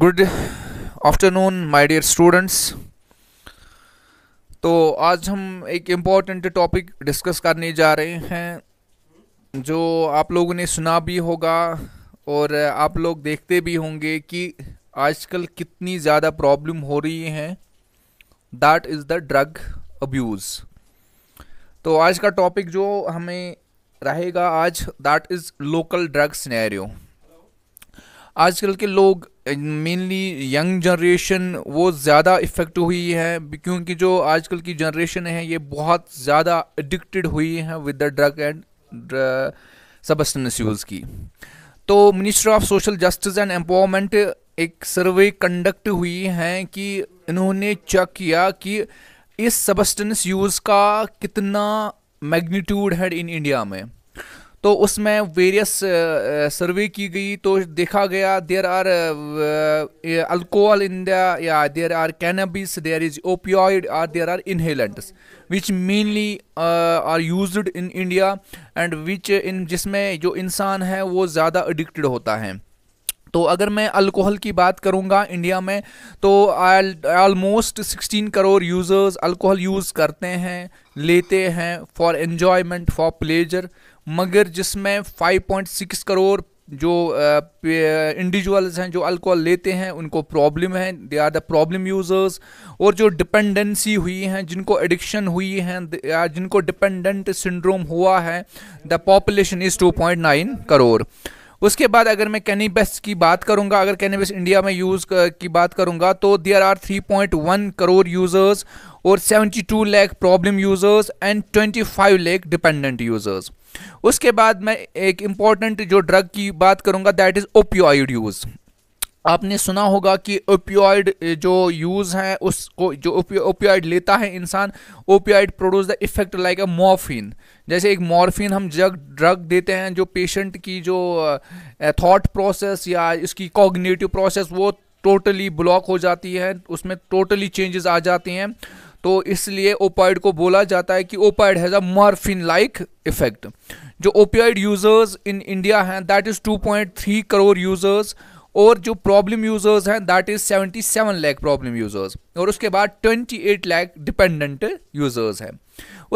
Good afternoon my dear students तो आज हम एक इम्पॉर्टेंट टॉपिक डिस्कस करने जा रहे हैं जो आप लोगों ने सुना भी होगा और आप लोग देखते भी होंगे कि आजकल कितनी ज़्यादा प्रॉब्लम हो रही हैं that is the drug abuse तो आज का टॉपिक जो हमें रहेगा आज that is local drug scenario आजकल के लोग मेनली यंग जनरेशन वो ज़्यादा इफ़ेक्ट हुई है क्योंकि जो आजकल की जनरेशन है ये बहुत ज़्यादा एडिक्टेड हुई है with the drug and substance use की तो ministry of social justice and empowerment एक सर्वे कंडक्ट हुई है कि इन्होंने चेक किया कि इस सबस्टेंस यूज़ का कितना मैग्नीट्यूड है इन इंडिया में तो उसमें वेरियस सर्वे की गई तो देखा गया there are alcohol in the या there are cannabis there is opioid are there are inhalants which mainly are use in India and which in जिसमें जो इंसान है वो ज़्यादा एडिक्टेड होता है तो अगर मैं अल्कोहल की बात करूंगा इंडिया में तो almost 16 crore users alcohol use करते हैं लेते हैं फॉर एन्जॉयमेंट फॉर प्लेजर मगर जिसमें 5.6 करोड़ जो इंडिविजुअल्स हैं जो अल्कोहल लेते हैं उनको प्रॉब्लम है they are the problem users और जो डिपेंडेंसी हुई हैं जिनको एडिक्शन हुई है या जिनको डिपेंडेंट सिंड्रोम हुआ है द पॉपुलेशन इज़ 2.9 करोड़ उसके बाद अगर मैं कैनी बेस्ट की बात करूंगा अगर कैनी बेस्ट इंडिया में यूज़ uh, की बात करूंगा तो देयर आर 3.1 करोड़ यूज़र्स और 72 lakh problem users and 25 lakh dependent users उसके बाद मैं एक इंपॉर्टेंट जो ड्रग की बात करूंगा दैट इज़ ओपियोइड यूज़ आपने सुना होगा कि ओपियाइड जो यूज़ हैं उसको जो ओपियाइड लेता है इंसान opioid produce the effect like a morphine जैसे एक मॉर्फिन हम जग ड्रग देते हैं जो पेशेंट की जो थॉट प्रोसेस या इसकी कॉग्नेटिव प्रोसेस वो टोटली ब्लॉक हो जाती है उसमें टोटली चेंजेस आ जाते हैं तो इसलिए ओपाइड को बोला जाता है कि opioid has a morphine like effect जो ओपियाइड यूज़र्स इन इंडिया हैं दैट इज़ 2.3 करोड़ यूज़र्स और जो प्रॉब्लम यूजर्स हैं that is 77 lakh problem users और उसके बाद 28 लाख डिपेंडेंट यूजर्स हैं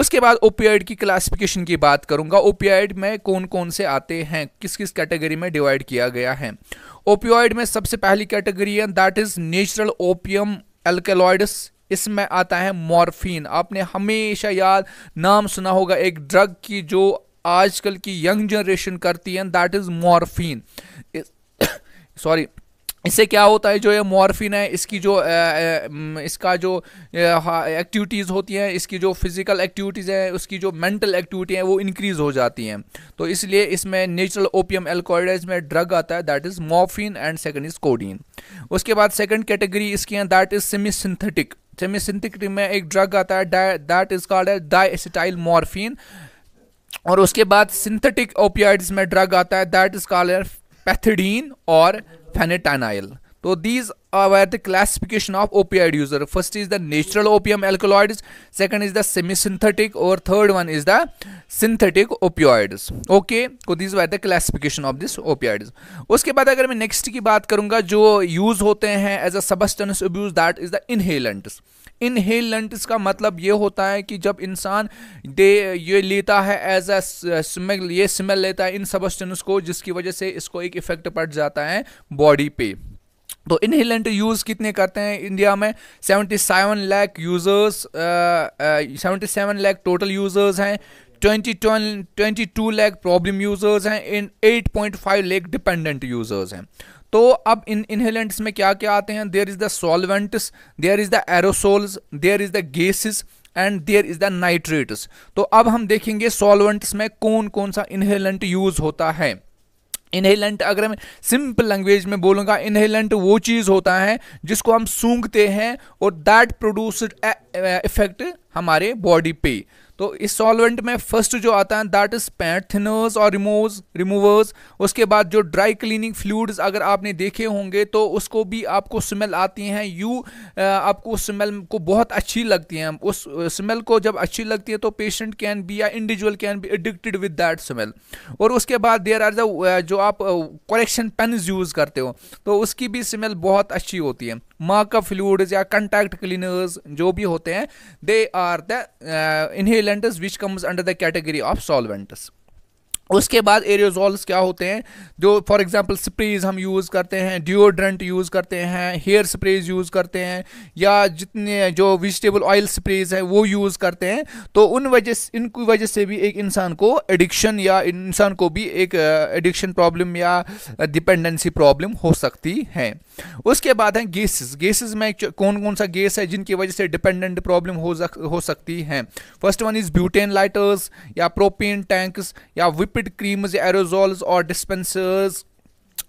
उसके बाद ओपीआईड की क्लासिफिकेशन की बात करूंगा ओपीआईड में कौन कौन से आते हैं किस किस कैटेगरी में डिवाइड किया गया है ओपीआईड में सबसे पहली कैटेगरी है that is natural opium alkaloids इसमें आता है मॉर्फिन आपने हमेशा याद नाम सुना होगा एक ड्रग की जो आजकल की यंग जनरेशन करती है दैट इज़ मॉर्फिन सॉरी इससे क्या होता है जो ये मॉर्फिन है इसकी जो ए, ए, इसका जो एक्टिविटीज़ होती हैं इसकी जो फिज़िकल एक्टिविटीज़ हैं उसकी जो मेंटल एक्टिविटी हैं वो इंक्रीज़ हो जाती हैं तो इसलिए इसमें नेचुरल ओपियम एल्कोइडाइज में ड्रग आता है that is morphine and second is codeine उसके बाद सेकंड कैटेगरी इसकी हैं that is semi synthetic semi synthetic में एक ड्रग आता है दैट इज़ कॉल्ड है डाइसिटाइल मॉर्फिन और उसके बाद सिंथेटिक ओपियाइड्स में ड्रग आता है दैट इज़ कॉल्ड पैथडीन और फेनेटानाइल तो these are the classification of opioid user first is the natural opium alkaloid second is the semi synthetic और third one is the synthetic opioids okay तो these are the classification of this opioids उसके बाद अगर मैं next की बात करूंगा जो यूज होते हैं as a substance abuse that is the inhalants inhalants का मतलब ये होता है कि जब इंसान दे ये लेता है एज अ स्मेल ये स्मेल लेता है इन सबस्टेंस को जिसकी वजह से इसको एक इफेक्ट पड़ जाता है बॉडी पे तो इनहेलेंट यूज़ कितने करते हैं इंडिया में 77 lakh users 77 lakh total users हैं ट्वेंटी टू प्रॉब्लम यूजर्स हैं in eight point five dependent users हैं तो अब इन इनहेलेंट्स में क्या क्या आते हैं there is the solvents there is the aerosols there is the gases and there is the nitrates तो अब हम देखेंगे सॉल्वेंट्स में कौन कौन सा इनहेलेंट यूज़ होता है इनहेलेंट अगर मैं सिंपल लैंग्वेज में बोलूँगा इनहेलेंट वो चीज़ होता है जिसको हम सूंघते हैं और दैट प्रोड्यूस इफेक्ट हमारे बॉडी पे तो इस सॉल्वेंट में फर्स्ट जो आता है दैट इज पैंट थिनर्स और रिमूवर्स रिमूवर्स उसके बाद जो ड्राई क्लीनिंग फ्लूड्स अगर आपने देखे होंगे तो उसको भी आपको स्मेल आती हैं यू आपको उस स्मेल को बहुत अच्छी लगती हैं उस स्मेल को जब अच्छी लगती है तो पेशेंट कैन बी या individual can be addicted with that smell और उसके बाद देर आर जो आप कलेक्शन पेन यूज़ करते हो तो उसकी भी स्मेल बहुत अच्छी होती है मार्कअप फ्लूड्स या कंटैक्ट क्लीनर्स जो भी होते हैं they are the inhalants which comes under the category of solvents उसके बाद एरियोजॉल्स क्या होते हैं जो फॉर एग्जांपल स्प्रेज हम यूज़ करते हैं डिओड्रेंट यूज़ करते हैं हेयर स्प्रेज यूज़ करते हैं या जितने जो वेजिटेबल ऑयल स्प्रेज है वो यूज़ करते हैं तो उन वजह इनकी वजह से भी एक इंसान को एडिक्शन या इंसान को भी एक एडिक्शन प्रॉब्लम या डिपेंडेंसी प्रॉब्लम हो सकती है उसके बाद हैं गैसेस गेसिस में कौन कौन सा गेस है जिनकी वजह से डिपेंडेंट प्रॉब्लम हो, हो सकती हैं first one is butane lighters या प्रोपेन टैंक्स या whip lipid creams, aerosols or dispensers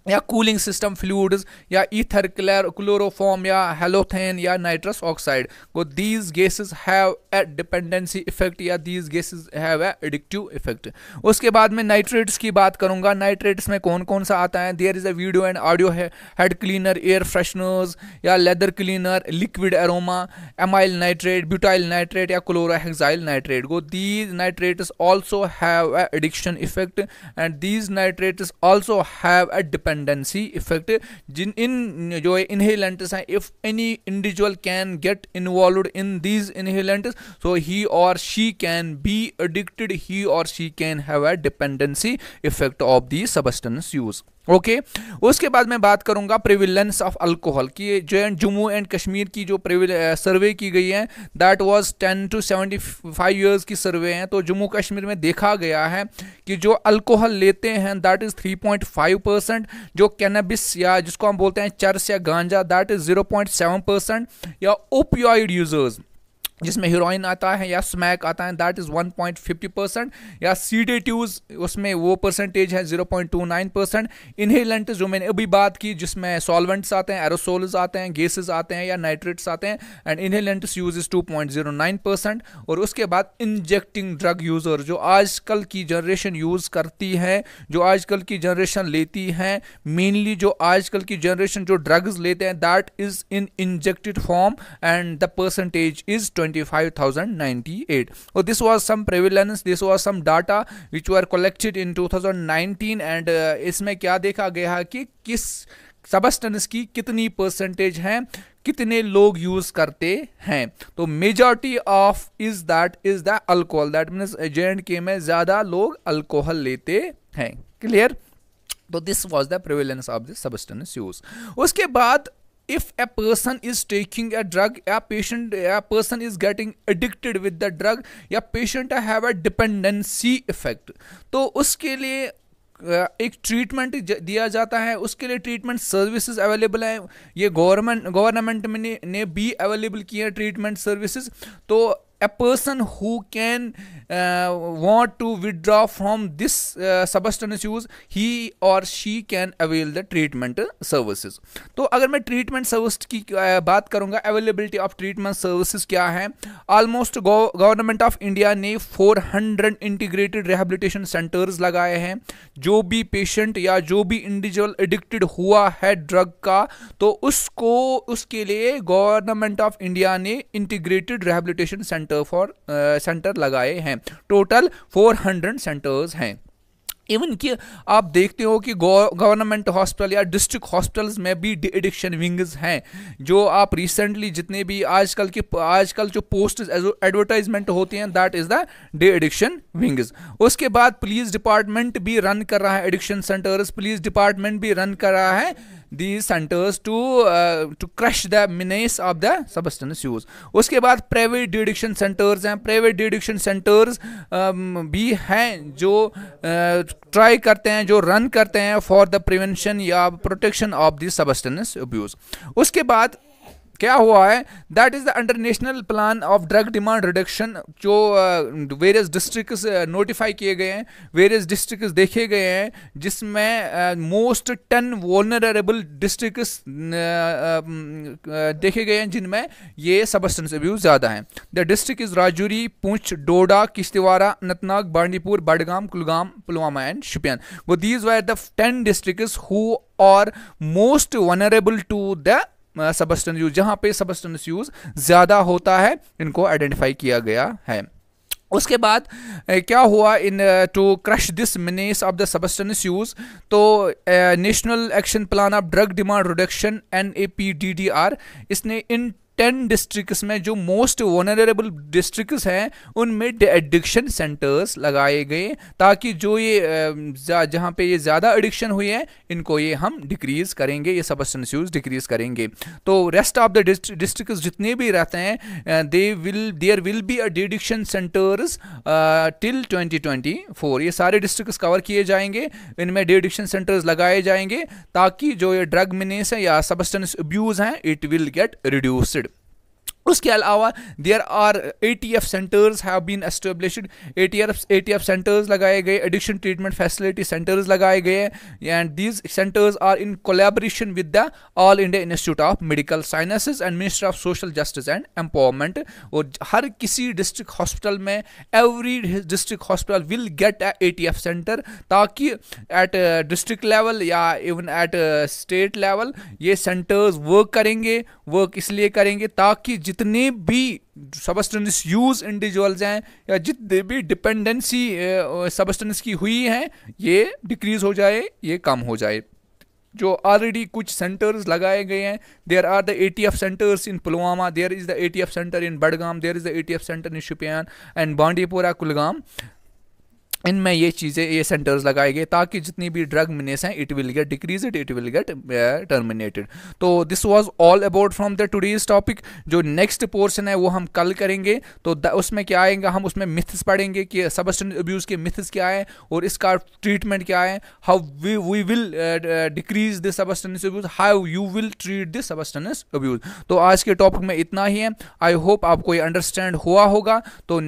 या कूलिंग सिस्टम फ्लूड्स या ईथर क्लोरोफॉम या हेलोथेन या नाइट्रस ऑक्साइड वो these gases have a dependency effect या these gases have a addictive effect उसके बाद में नाइट्रेट्स की बात करूंगा नाइट्रेट्स में कौन कौन सा आता है there is a video and audio है हेड क्लीनर एयर फ्रेशनर्स या leather cleaner liquid aroma amyl nitrate butyl nitrate या क्लोरोहेक्साइल नाइट्रेट वो these nitrates also have a addiction effect and these nitrates also have a dependency effect जिन इन जो है inhalants हैं if any individual can get involve in these inhalants so he और she can be addicted he और she can have a dependency effect of the substance use okay okay. उसके बाद मैं बात करूंगा प्रिविलेंस ऑफ अल्कोहल की जो है जम्मू एंड कश्मीर की जो सर्वे की गई है दैट वाज 10 टू 75 ईयर्स की सर्वे है तो जम्मू कश्मीर में देखा गया है कि जो अल्कोहल लेते हैं दैट इज़ 3.5 परसेंट जो कैनबिस या जिसको हम बोलते हैं चर्स या गांजा दैट इज़ 0.7 परसेंट या ओपियॉइड यूजर्स जिसमें हीरोइन आता है या स्मैक आता है दैट इज़ 1.50 परसेंट या ट्यूज़ उसमें वो परसेंटेज है 0.29 परसेंट इनहेलेंट जो मैंने अभी बात की जिसमें सॉल्वेंट्स आते हैं एरोसोल्स आते हैं गैसेस आते हैं या नाइट्रेट्स आते हैं and inhalants use is two point zero nine percent और उसके बाद इंजेक्टिंग ड्रग यूज़र जो आजकल की जनरेशन यूज़ करती है जो आजकल की जनरेशन लेती है मेनली जो आजकल की जनरेशन जो ड्रग्स लेते हैं that is in injected form and the percentage is 25098 so this was some prevalence this was some data which were collected in 2019 and uh, इसमें क्या देखा गया कि किस सबस्टेंस की कितनी परसेंटेज है कितने लोग यूज करते हैं तो majority of is that is the alcohol that mean J and K में ज्यादा लोग अल्कोहल लेते हैं क्लियर तो this was the prevalence of this substance use उसके बाद if a person is taking a drug a patient a person is getting addicted with the drug या patient have a dependency effect तो उसके लिए एक treatment दिया जाता है उसके लिए ट्रीटमेंट सर्विसेज अवेलेबल हैं ये गवर्नमेंट गवर्नमेंट ने, ने भी अवेलेबल किए हैं ट्रीटमेंट सर्विसेज तो a person who can uh, want to withdraw from this uh, substance use he or she can avail the treatment services to agar main treatment service की baat karunga availability of treatment services kya hai almost go government of India ne 400 integrated rehabilitation centers lagaye hain jo bhi patient ya jo bhi individual addicted hua hai drug ka to usko uske liye government of India ne integrated rehabilitation center centre for centre लगाए हैं total 400 centres हैं even कि आप देखते हो कि government hospital या district hospitals में भी एडिक्शन विंग्स हैं जो आप रिसेंटली जितने भी आजकल के आजकल जो पोस्ट एडवर्टाइजमेंट होते हैं that is the de addiction wings उसके बाद पुलिस डिपार्टमेंट भी रन कर रहा है एडिक्शन सेंटर्स पुलिस डिपार्टमेंट भी रन कर रहा है these centres to to crush the menace of the substance use उसके बाद प्राइवेट डिडिक्शन सेंटर्स हैं प्राइवेट डिडिक्शन सेंटर्स भी हैं जो ट्राई uh, करते हैं जो रन करते हैं फॉर द प्रिवेंशन या protection of the substance abuse उसके बाद क्या हुआ है that is the under national plan of drug demand reduction जो वेरियस डिस्ट्रिक्ट नोटिफाई किए गए हैं वेरियस डिस्ट्रिक्ट देखे गए हैं जिसमें मोस्ट टेन वोनरेबल डिस्ट्रिक्ट देखे गए हैं जिनमें ये सबस्टेंस अब्यूज ज़्यादा हैं the district is Rajouri Poonch Doda Kishtwar Anantnag Bandipora Budgam Kulgam Pulwama and Shopian वो these were the ten district who और most vulnerable to the substance use जहाँ पे सबस्टेंस यूज ज़्यादा होता है इनको आइडेंटिफाई किया गया है उसके बाद क्या हुआ in to crush this menace of the substance use तो national action plan of drug demand reduction एन इसने इन टेन डिस्ट्रिक्ट्स में जो मोस्ट वनरेबल डिस्ट्रिक्ट्स हैं उनमें एडिक्शन सेंटर्स लगाए गए ताकि जो ये जहाँ पे ये ज़्यादा एडिक्शन हुई है इनको ये हम डिक्रीज़ करेंगे ये सबस्टेंस यूज़ डिक्रीज़ करेंगे तो रेस्ट ऑफ द डिस्ट्रिक्ट जितने भी रहते हैं they will there will be addiction centres till twenty ये सारे डिस्ट्रिक्ट कवर किए जाएंगे इनमें एडिक्शन सेंटर्स लगाए जाएंगे ताकि जो ये ड्रग मिनेस है या सबस्टेंस अब्यूज़ हैं इट विल गेट रिड्यूस्ड उसके अलावा there are A T F centres have been established A T F A T F centres लगाए गए एडिक्शन ट्रीटमेंट फैसिलिटी सेंटर्स लगाए गए and these centres are in collaboration with the All India Institute of Medical Sciences and ministry of social justice and empowerment और हर किसी district hospital में every district hospital will get A T F centre ताकि at district level या even at state level ये centres work करेंगे work इसलिए करेंगे ताकि जित जितने भी सबस्टेंस यूज इंडिविजुअल्स हैं या जितने भी डिपेंडेंसी सबस्टेंस की हुई है ये डिक्रीज हो जाए ये कम हो जाए जो ऑलरेडी कुछ सेंटर्स लगाए गए हैं there are the A T F centres in Pulwama there is the A T F centre in Budgam there is the A T F centre in Shopian and Bandipora Kulgam इनमें ये चीज़ें ये सेंटर्स लगाए गए ताकि जितनी भी ड्रग मिनेस हैं it will get decrease it will get terminated तो this was all about from the today's topic जो नेक्स्ट पोर्शन है वो हम कल करेंगे तो उसमें क्या आएगा हम उसमें मिथ्स पढ़ेंगे कि सबस्टेंस अब्यूज़ के मिथ्स क्या है और इसका ट्रीटमेंट क्या है how we we will decrease this substance abuse how you will treat this substance abuse तो आज के टॉपिक में इतना ही है आई होप आपको ये अंडरस्टैंड हुआ होगा तो